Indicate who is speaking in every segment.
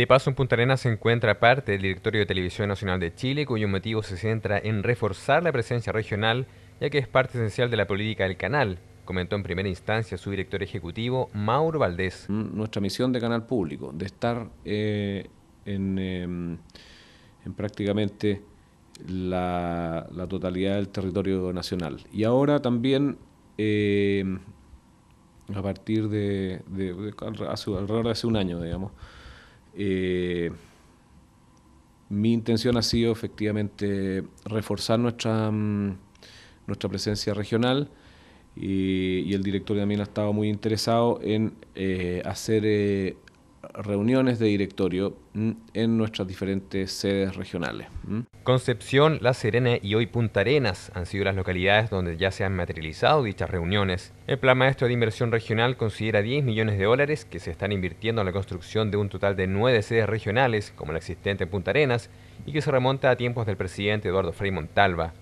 Speaker 1: De paso, en Punta Arenas se encuentra parte del Directorio de Televisión Nacional de Chile, cuyo motivo se centra en reforzar la presencia regional, ya que es parte esencial de la política del canal, comentó en primera instancia su director ejecutivo, Mauro Valdés. Nuestra misión de canal público, de estar
Speaker 2: eh, em, en, prácticamente la, totalidad del territorio nacional. Y ahora también... Eh, a partir de, alrededor de hace un año, digamos, eh, mi intención ha sido efectivamente reforzar nuestra, mm, nuestra presencia regional y, el director también ha estado muy interesado en eh, hacer eh, reuniones de
Speaker 1: directorio en nuestras diferentes
Speaker 2: sedes regionales.
Speaker 1: Concepción, La Serena y hoy Punta Arenas han sido las localidades donde ya se han materializado dichas reuniones. El Plan Maestro de Inversión Regional considera 10 millones de dólares que se están invirtiendo en la construcción de un total de nueve sedes regionales, como la existente en Punta Arenas, y que se remonta a tiempos del presidente Eduardo Frei Montalva.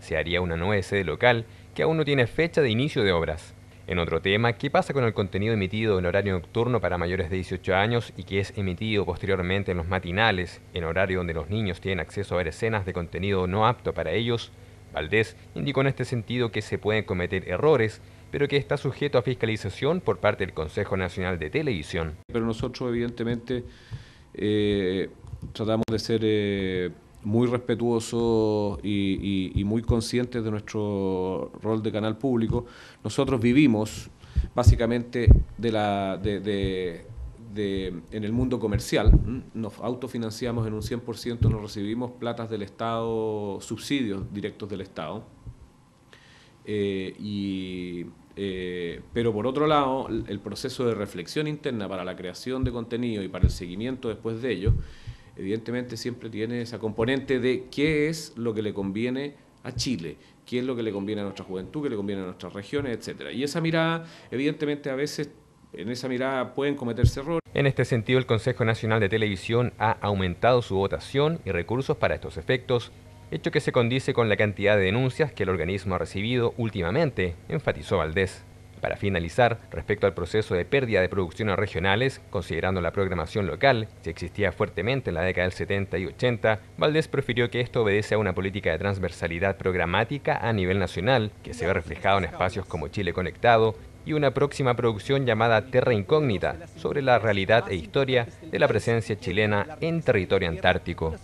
Speaker 1: Se haría una nueva sede local que aún no tiene fecha de inicio de obras. En otro tema, ¿qué pasa con el contenido emitido en horario nocturno para mayores de 18 años y que es emitido posteriormente en los matinales, en horario donde los niños tienen acceso a ver escenas de contenido no apto para ellos? Valdés indicó en este sentido que se pueden cometer errores, pero que está sujeto a fiscalización por parte del Consejo Nacional de Televisión.
Speaker 2: Pero nosotros evidentemente eh, tratamos de ser... Eh, muy respetuosos y, muy conscientes de nuestro rol de canal público, nosotros vivimos básicamente de la, de, en el mundo comercial. Nos autofinanciamos en un 100%, nos recibimos platas del Estado, subsidios directos del Estado. Eh, eh, pero por otro lado, el proceso de reflexión interna para la creación de contenido y para el seguimiento después de ello evidentemente siempre tiene esa componente de qué es lo que le conviene a Chile, qué es lo que le conviene a nuestra juventud, qué le conviene a nuestras regiones, etcétera. Y esa mirada, evidentemente, a veces en esa mirada pueden cometerse errores.
Speaker 1: En este sentido, el Consejo Nacional de Televisión ha aumentado su votación y recursos para estos efectos, hecho que se condice con la cantidad de denuncias que el organismo ha recibido últimamente, enfatizó Valdés. Para finalizar, respecto al proceso de pérdida de producciones regionales, considerando la programación local, si existía fuertemente en la década del 70 y 80, Valdés prefirió que esto obedece a una política de transversalidad programática a nivel nacional, que se ve reflejado en espacios como Chile Conectado, y una próxima producción llamada Terra Incógnita, sobre la realidad e historia de la presencia chilena en territorio antártico.